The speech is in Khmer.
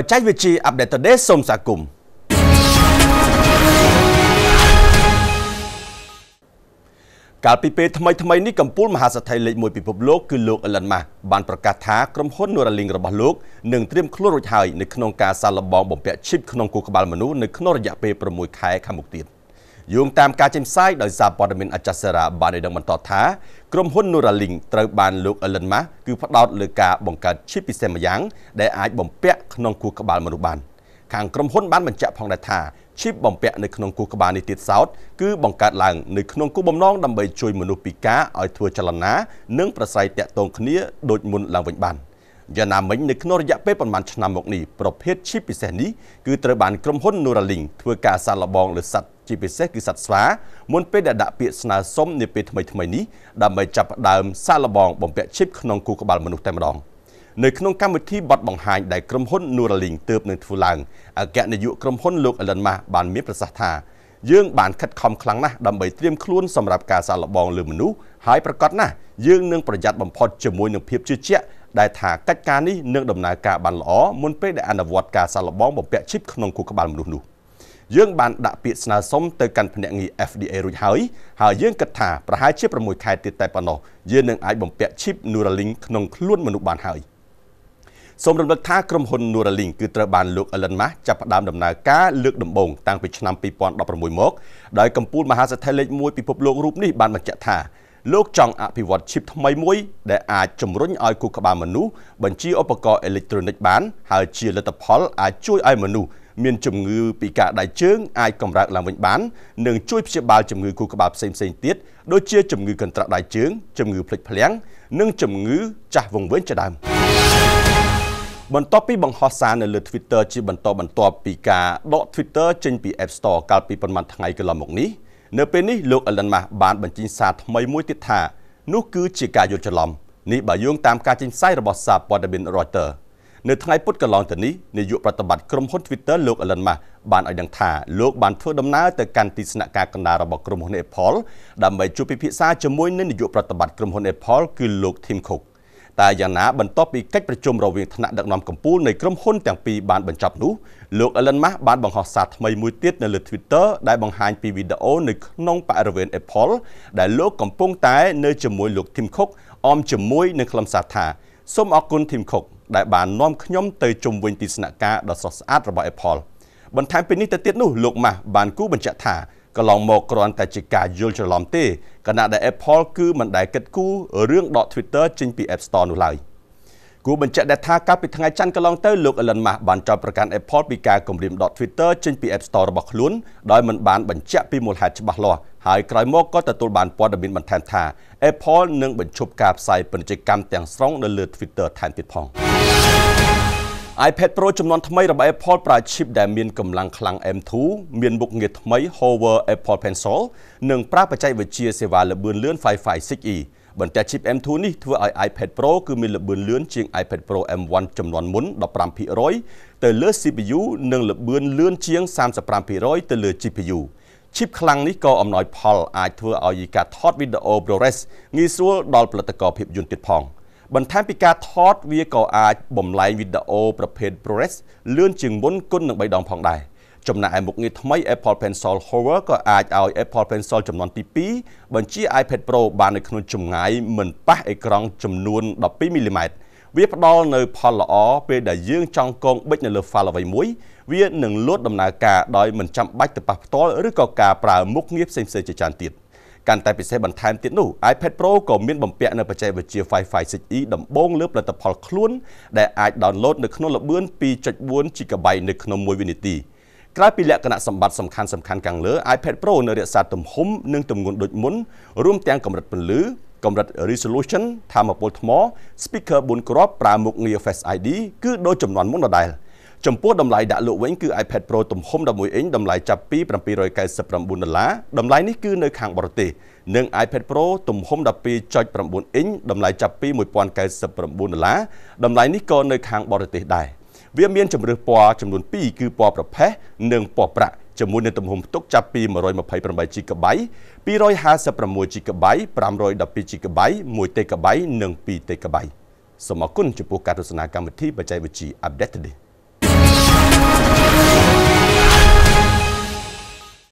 បច្ចេកវិទ្យា Update Today សូមស្វាគមន៍កាលពីពេលថ្មីថ្មីនេះកំពូលមហាសេដ្ឋីលេខ1ពិភពលោកគឺលោកអេឡិនម៉ាស់បានប្រកាសថាក្រុមហ៊ុន Neuralink របស់លោកនឹងត្រៀមខ្លួនរួចហើយនៅក្នុងការសាកល្បងបំពាក់ឈីបក្នុងគូក្បាលមនុស្សនៅក្នុងរយៈពេល6ខែខាងមុខទៀត។យោងតាមការចេញផ្សាយដោយសារព័ត៌មានអចាសេរ៉ាបានឲ្យដឹងបន្តថាក្រុមហ៊ុន Neuralink ត្រូវបានលោក Elon Musk គឺផ្ដោតលើការបង្កើត chip ពិសេសម្យ៉ាងដែលអាចបំពាក់ក្នុងខួរក្បាលមនុស្សបានខាងក្រុមហ៊ុនបានបញ្ជាក់ផងដែរថា chip បំពាក់នៅក្នុងខួរក្បាលនេះទៀតសោតគឺបង្កើតឡើងនៅក្នុងគោលបំណងដើម្បីជួយមនុស្សពិការឲ្យធ្វើចលនានិងប្រស័យតាក់ទងគ្នាដូចមុនឡើងវិញបាន។យ៉ាងណាមិញនៅក្នុងរយៈពេលប្រមាណឆ្នាំមកនេះប្រភេទឈីបពិសេសនេះគឺត្រូវបានក្រុមហ៊ុន Neuralink ធ្វើការសាកល្បងលើសត្វជាពិសេសគឺសត្វស្វាមុនពេលដែលដាក់ពាក្យស្នើសុំនាពេលថ្មីថ្មីនេះដើម្បីចាប់ផ្ដើមសាកល្បងបំពាក់ឈីបក្នុងគូក្បាលមនុស្សតែម្ដងនៅក្នុងកម្មវិធីបត់បង្ហាញដែលក្រុមហ៊ុន Neuralink ទើបនឹងធ្វើឡើងអគ្គនាយកក្រុមហ៊ុនលោក Elon Musk បានមានប្រសាសន៍ថាយើងបានខិតខំខ្លាំងណាស់ដើម្បីត្រៀមខ្លួនសម្រាប់ការសាកល្បងលើមនុស្សហើយប្រកាសណាស់យើងនឹងប្រយ័ត្នបំផុតជាមួយនឹងភាពជឿជាក់ដែលថាកិច្ចការនេះនឹងដំណើរការបានល្អមុនពេលដែលអនុវត្តការសាឡបងបំពាក់ឈីបក្នុងគូក្បាលមនុស្សនោះយើងបានដាក់ពាក្យស្នើសុំទៅកាន់ភ្នាក់ងារ FDA រួចហើយហើយយើងគិតថាប្រហែលជា6ខែទៀតតែប៉ុណ្ណោះយើងនឹងអាចបំពាក់ឈីប Neuralink ក្នុងខ្លួនមនុស្សបានហើយសូមរំលឹកថាក្រុមហ៊ុន Neuralink គឺត្រូវបានលោក Elon Musk ចាប់ផ្ដើមដំណើរការលើកដំបូងតាំងពីឆ្នាំ2016មកដោយកម្ពុជាមហាសេដ្ឋីលេខ1ពិភពលោករូបនេះបានបញ្ជាក់ថាលោកចង់អភិវឌ្ឍឈីបថ្មីមួយ ដែលអាចជំរុញឲ្យគូក្បាលមនុស្សបញ្ជាឧបករណ៍អេឡិចត្រូនិកបាន ហើយជាលទ្ធផល អាចជួយឲ្យមនុស្សមានជំងឺពីការដៃជើងអាចកម្រើកឡើងវិញបាននិងជួយព្យាបាលជំងឺគូក្បាលផ្សេងៗទៀតដូចជា ជំងឺកន្ត្រាក់ដៃជើងជំងឺភ្លេចភ្លាំងនិងជំងឺចាស់វង្វេងជាដើមបន្ទាប់ពីបង្ហោះសារនៅលើ Twitter ជាបន្តបន្ទាប់ពីការដក Twitter ចេញពី App Store កាលពីប្រហែលថ្ងៃកន្លងមកនេះនៅពេលនេះលោកអេលិនម៉ាស់បានបញ្ចេញសារថ្មីមួយទៀតថានោះគឺជាការយល់ច្រឡំនេះបើយោងតាមការចេញផ្សាយរបស់សារព័ត៌មាន Reuters នៅថ្ងៃពុធកន្លងទៅនេះនាយកប្រតិបត្តិក្រុមហ៊ុន Twitter លោក Elon Musk បានឲ្យដឹងថាលោកបានធ្វើដំណើរទៅកាន់ទីស្នាក់ការកណ្ដាលរបស់ក្រុមហ៊ុន Apple ដើម្បីជួបពិភាក្សាជាមួយនឹងនាយកប្រតិបត្តិក្រុមហ៊ុន Apple គឺលោក Tim Cook តែយ៉ាងណាបន្ទាប់ពីកិច្ចប្រជុំរវាងថ្នាក់ដឹកនាំកម្ពុជានៃក្រុមហ៊ុនទាំងពីរបានបញ្ចប់នោះលោក Elon Musk បានបង្ហោះសារថ្មីមួយទៀតនៅលើ Twitter ដែលបង្ហាញពីវីដេអូនៅក្នុងបរិវេណ Apple ដែលលោកកំពុងតែនៅជាមួយលោក Tim Cook អមជាមួយនឹងក្រុមសាថាសូមអរគុណ Tim Cook ដែលបាននាំខ្ញុំទៅជំវិញទីស្នាក់ការដ៏ស្រស់ស្អាតរបស់ Apple បន្ថែមពីនេះទៅទៀតនោះលោក Musk បានគូបញ្ជាក់ថាកន្លងមកគ្រាន់តែជាការយល់ច្រឡំទេគណៈដែល Apple គឺមិនដែលគិតគូររឿងដក Twitter ចេញពី App Store នោះឡើយគូបញ្ជាក់ដែរថាកាលពីថ្ងៃច័ន្ទកន្លងទៅលោក Elon Musk បានចោទប្រកាន់ Apple ពីការគំរាមដក Twitter ចេញពី App Store របស់ខ្លួនដោយមិនបានបញ្ជាក់ពីមូលហេតុច្បាស់លាស់ហើយក្រោយមកក៏ទទួលបានព័ត៌មានបន្ថែមថា Apple នឹងបញ្ឈប់ការផ្សាយពាណិជ្ជកម្មទាំងស្រុងនៅលើ Twitter ថែមទៀតផង។ iPad Pro ចំនួនថ្មីរបស់ Apple ប្រើ chip ដែលមានកម្លាំងខ្លាំង M2 មានមុខងារថ្មី Hover Apple Pencil និងប្រើបច្ចេកវិទ្យាសេវាល្បឿនលឿន Wi-Fi 6E បន្ទះ chip M2 នេះធ្វើឲ្យ iPad Pro គឺមានល្បឿនលឿនជាង iPad Pro M1 ចំនួនមុន15%ទៅលើ CPU និងល្បឿនលឿនជាង35%ទៅលើ GPU ឈីបខ្លាំងនេះក៏អំណោយផលអាចធ្វើឲ្យការថតវីដេអូ ProRes ងាយស្រួលដល់ផលិតករភាពយន្តទៀតផង។បន្ថែមពីការថតវាក៏អាចបំលែងវីដេអូប្រភេទ ProRes លឿនជាងមុនគុណនឹង3ដងផងដែរចំណាយមុខងារថ្មី Apple Pencil Hover ក៏អាចឲ្យ Apple Pencil ចំនួនទី2បញ្ជា iPad Pro បាននៅក្នុងចម្ងាយមិនប៉ះអេក្រង់ចំនួន12មីលីម៉ែត្រវាផ្ដល់នៅផលល្អពេលដែលយើងចង់កងបិចនៅលើ file អ្វីមួយវានឹងលោតដំណើរការដោយមិនចាំបាច់ទៅប៉ះផ្ទាល់ឬក៏ការប្រើមុខងារផ្សេងៗជាច្រើនទៀត។កាន់តែពិសេសបន្ថែមទៀតនោះ iPad Pro ក៏មានបំពាក់នៅបច្ចេកវិទ្យា Wi-Fi 6E ដំបូងលើផលិតផលខ្លួនដែលអាច download នៅក្នុងល្បឿន2.4 GB នៅក្នុង1វិនាទីក្រៅពីលក្ខណៈសម្បត្តិសំខាន់សំខាន់ខាងលើ iPad Pro នៅរក្សាទំហំនិងទម្ងន់ដូចមុនរួមទាំងកម្រិតពន្លឺកម្រិត resolution ធម្មពលថ្ម speaker 4គ្រាប់ប្រើមុខងារ Face ID គឺដូចចំនួនមុនដដែល។ចំពោះតម្លៃដាក់លក់វិញគឺ iPad Pro ទំហំ11អ៊ីនតម្លៃចាប់ពី799ដុល្លារតម្លៃនេះគឺនៅ ខាងបរទេសនិង iPad Pro ទំហំ12.9អ៊ីនតម្លៃចាប់ពី1099ដុល្លារតម្លៃនេះក៏នៅខាងបរទេសដែរវាមានជម្រើសពណ៌ចំនួន2គឺពណ៌ប្រផេះនិងពណ៌ប្រាក់ជាមួយនឹងទំហំផ្ទុកចាប់ពី 128GB 256GB 512GB 1TB និង 2TB សូមអរគុណចំពោះការទស្សនាកម្មវិធីបច្ចេកវិទ្យា Update Today Thank you.